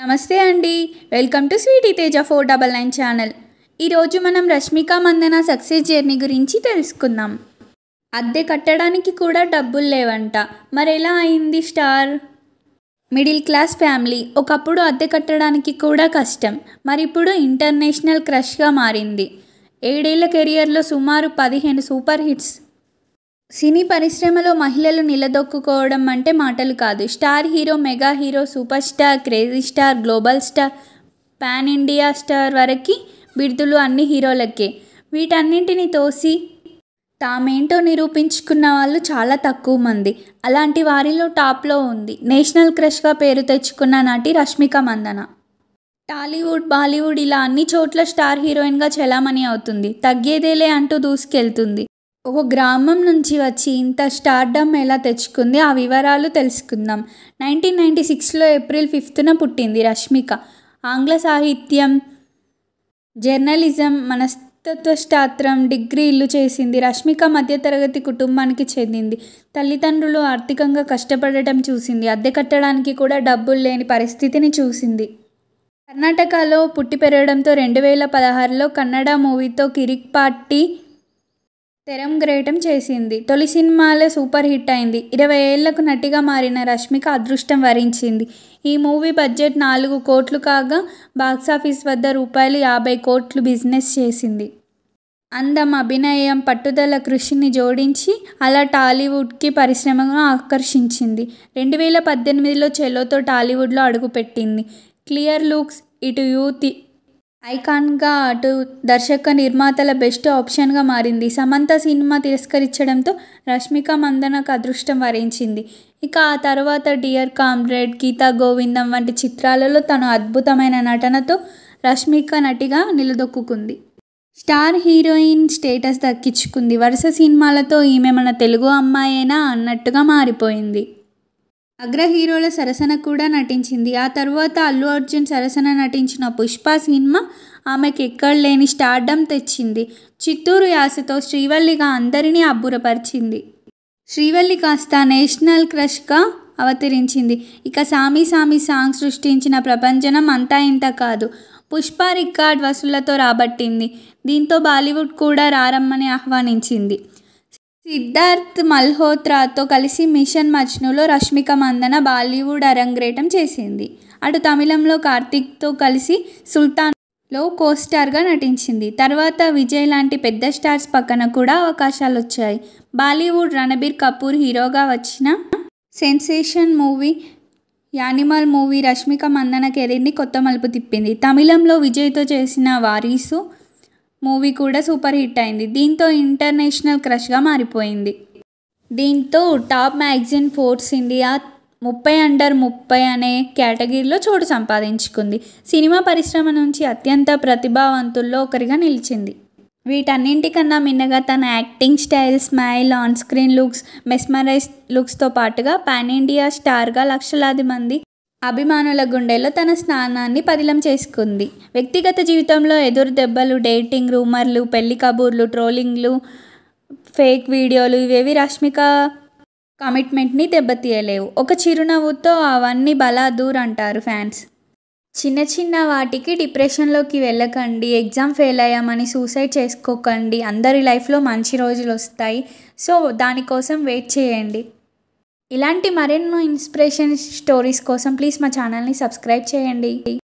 నమస్తే అండి welcome to sweety Teja four double nine channel ఈరోజు మనం రష్మిక మందన సక్సెస్ జర్నీ గురించి తెలుసుకుందాం అద్దె కట్టడానికి కూడా డబ్బులు లేవంట మరెలా అయింది స్టార్ మిడిల్ క్లాస్ ఫ్యామిలీ ఒకప్పుడు అద్దె కట్టడానికి కూడా కష్టం మరిప్పుడు ఇంటర్నేషనల్ క్రష్గా మారింది ఏడేళ్ల కెరియర్లో సుమారు పదిహేను సూపర్ హిట్స్ సినీ పరిశ్రమలో మహిళలు నిలదొక్కుకోవడం అంటే మాటలు కాదు star hero mega hero super star crazy star global star pan India star వరకు బిరుదులు అన్ని హీరోలకే వీటన్నింటిని తోసి తామేంటో నిరూపించుకున్న వాళ్ళు చాలా తక్కువ మంది అలాంటి వారిలో టాప్లో ఉంది నేషనల్ క్రష్గా పేరు తెచ్చుకున్న నటి రష్మిక మందన టాలీవుడ్ బాలీవుడ్ ఇలా అన్ని చోట్ల స్టార్ హీరోయిన్గా చెలామణి అవుతుంది తగ్గేదేలే అంటూ దూసుకెళ్తుంది ఒక గ్రామం నుంచి వచ్చి ఇంత స్టార్డమ్ ఎలా తెచ్చుకుంది ఆ వివరాలు తెలుసుకుందాం నైన్టీన్ నైంటీ సిక్స్లో ఏప్రిల్ ఫిఫ్త్న పుట్టింది రష్మిక ఆంగ్ల సాహిత్యం జర్నలిజం మనస్తత్వశాస్త్రం డిగ్రీలు చేసింది రష్మిక మధ్యతరగతి కుటుంబానికి చెందింది తల్లిదండ్రులు ఆర్థికంగా కష్టపడటం చూసింది అద్దె కట్టడానికి కూడా డబ్బులు లేని పరిస్థితిని చూసింది కర్ణాటకలో పుట్టి పెరగడంతో రెండు వేల పదహారులో కన్నడ మూవీతో కిరిక్ పార్టీ తెరం గ్రేటం చేసింది తొలి సినిమాలో సూపర్ హిట్ అయింది ఇరవై ఏళ్లకు నటిగా మారిన రష్మిక అదృష్టం వరించింది ఈ మూవీ బడ్జెట్ నాలుగు కోట్లు కాగా బాక్సాఫీస్ వద్ద రూపాయలు యాభై కోట్లు బిజినెస్ చేసింది అందం అభినయం పట్టుదల కృషిని జోడించి అలా టాలీవుడ్కి పరిశ్రమను ఆకర్షించింది రెండు వేల పద్దెనిమిదిలో చెలోతో టాలీవుడ్లో అడుగుపెట్టింది క్లియర్ లుక్స్ ఇటు యూత్ ఐకాన్గా అటు దర్శక నిర్మాతల బెస్ట్ ఆప్షన్గా మారింది సమంత సినిమా తిరస్కరించడంతో రష్మిక మందనకు అదృష్టం వరించింది ఇక ఆ తర్వాత డియర్ కామ్రేడ్ గీతా గోవిందం వంటి చిత్రాలలో తను అద్భుతమైన నటనతో రష్మిక నటిగా నిలదొక్కుంది స్టార్ హీరోయిన్ స్టేటస్ దక్కించుకుంది వరుస సినిమాలతో ఈమె మన తెలుగు అమ్మాయేనా అన్నట్టుగా మారిపోయింది అగ్ర హీరోల సరసన కూడా నటించింది ఆ తర్వాత అల్లు అర్జున్ సరసన నటించిన పుష్ప సినిమా ఆమెకి ఎక్కడ లేని స్టార్డం తెచ్చింది చిత్తూరు యాసతో శ్రీవల్లిగా అందరినీ అబ్బురపరిచింది శ్రీవల్లి కాస్త నేషనల్ క్రష్గా అవతరించింది ఇక సామి సామి సాంగ్ సృష్టించిన ప్రపంచనం అంతా ఇంత కాదు పుష్ప రికార్డ్ వసూళ్లతో రాబట్టింది దీంతో బాలీవుడ్ కూడా రారమ్మని ఆహ్వానించింది సిద్ధార్థ్ మల్హోత్రాతో కలిసి మిషన్ మజ్నులో రష్మిక మందన బాలీవుడ్ అరంగేటం చేసింది అటు తమిళంలో కార్తీక్తో కలిసి సుల్తాన్లో కోస్టార్గా నటించింది తర్వాత విజయ్ లాంటి పెద్ద స్టార్స్ పక్కన కూడా అవకాశాలు వచ్చాయి బాలీవుడ్ రణబీర్ కపూర్ హీరోగా వచ్చిన sensation movie animal movie Rashmika Mandana కెరీర్ని కొత్త మలుపు తిప్పింది తమిళంలో విజయ్తో చేసిన వారీసు మూవీ కూడా సూపర్ హిట్ అయింది దీంతో ఇంటర్నేషనల్ క్రష్గా మారిపోయింది దీంతో టాప్ మ్యాగజైన్ ఫోర్స్ ఇండియా ముప్పై అండర్ ముప్పై అనే కేటగిరీలో చోటు సంపాదించుకుంది సినిమా పరిశ్రమ నుంచి అత్యంత ప్రతిభావంతుల్లో ఒకరిగా నిలిచింది వీటన్నింటికన్నా మిన్నగా తన acting style smile on screen looks mesmerize లుక్స్తో పాటుగా పాన్ ఇండియా స్టార్గా లక్షలాది మంది అభిమానుల గుండెల్లో తన స్నానాన్ని పదిలం చేసుకుంది వ్యక్తిగత జీవితంలో ఎదురు దెబ్బలు డేటింగ్ రూమర్లు పెళ్లి కబూర్లు ట్రోలింగ్లు ఫేక్ వీడియోలు ఇవేవి రష్మిక కమిట్మెంట్ని దెబ్బతీయలేవు ఒక చిరునవ్వుతో అవన్నీ బలా దూర్ అంటారు ఫ్యాన్స్ చిన్న చిన్న వాటికి డిప్రెషన్లోకి వెళ్ళకండి ఎగ్జామ్ ఫెయిల్ అయ్యామని సూసైడ్ చేసుకోకండి అందరి లైఫ్లో మంచి రోజులు వస్తాయి సో దానికోసం వెయిట్ చేయండి ఇలాంటి మరెన్నో ఇన్స్పిరేషన్ స్టోరీస్ కోసం ప్లీజ్ మా ఛానల్ని సబ్స్క్రైబ్ చేయండి